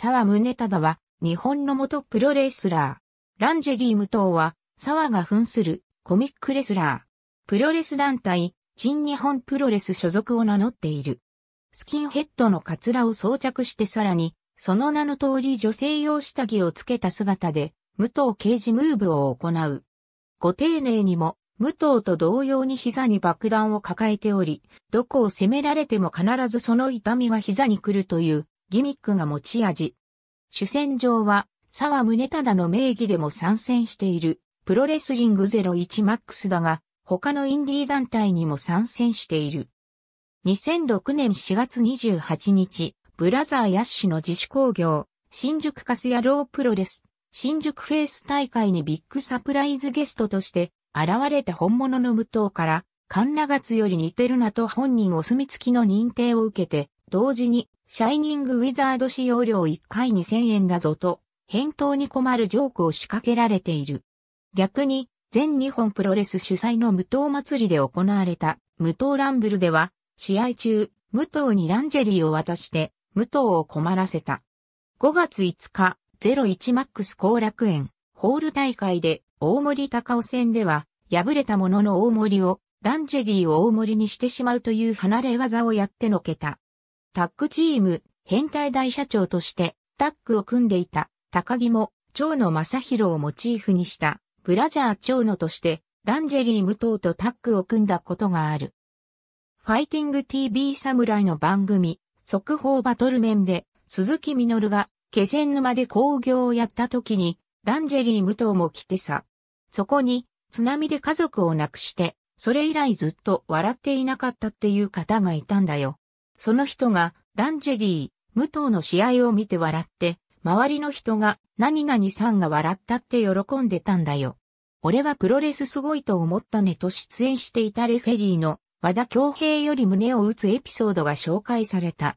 沢宗忠は、日本の元プロレスラー。ランジェリー無党は、沢が扮するコミックレスラー。プロレス団体、新日本プロレス所属を名乗っている。スキンヘッドのカツラを装着してさらに、その名の通り女性用下着をつけた姿で、武藤刑事ムーブを行う。ご丁寧にも、武藤と同様に膝に爆弾を抱えており、どこを攻められても必ずその痛みが膝に来るというギミックが持ち味。主戦場は、沢宗忠の名義でも参戦している、プロレスリング01マックスだが、他のインディー団体にも参戦している。2006年4月28日、ブラザーヤッシュの自主工業、新宿カスヤロープロレス、新宿フェイス大会にビッグサプライズゲストとして、現れた本物の武藤から、カンナガツより似てるなと本人お墨付きの認定を受けて、同時に、シャイニングウィザード使用料1回2000円だぞと、返答に困るジョークを仕掛けられている。逆に、全日本プロレス主催の無糖祭りで行われた無糖ランブルでは、試合中、無党にランジェリーを渡して、無党を困らせた。5月5日、01マックス後楽園、ホール大会で、大森高尾戦では、敗れたものの大森を、ランジェリーを大森にしてしまうという離れ技をやってのけた。タッグチーム、変態大社長としてタッグを組んでいた高木も、蝶野正宏をモチーフにしたブラジャー蝶野としてランジェリー武藤とタッグを組んだことがある。ファイティング TV 侍の番組、速報バトル面で鈴木みのるが気仙沼で工業をやった時にランジェリー武藤も来てさ。そこに津波で家族を亡くして、それ以来ずっと笑っていなかったっていう方がいたんだよ。その人がランジェリー、武藤の試合を見て笑って、周りの人が何々さんが笑ったって喜んでたんだよ。俺はプロレスすごいと思ったねと出演していたレフェリーの和田京平より胸を打つエピソードが紹介された。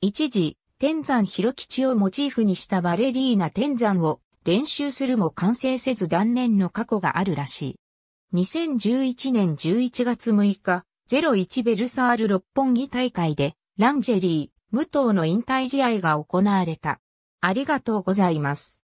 一時、天山広吉をモチーフにしたバレリーナ天山を練習するも完成せず断念の過去があるらしい。2011年11月6日、01ベルサール六本木大会で、ランジェリー、武藤の引退試合が行われた。ありがとうございます。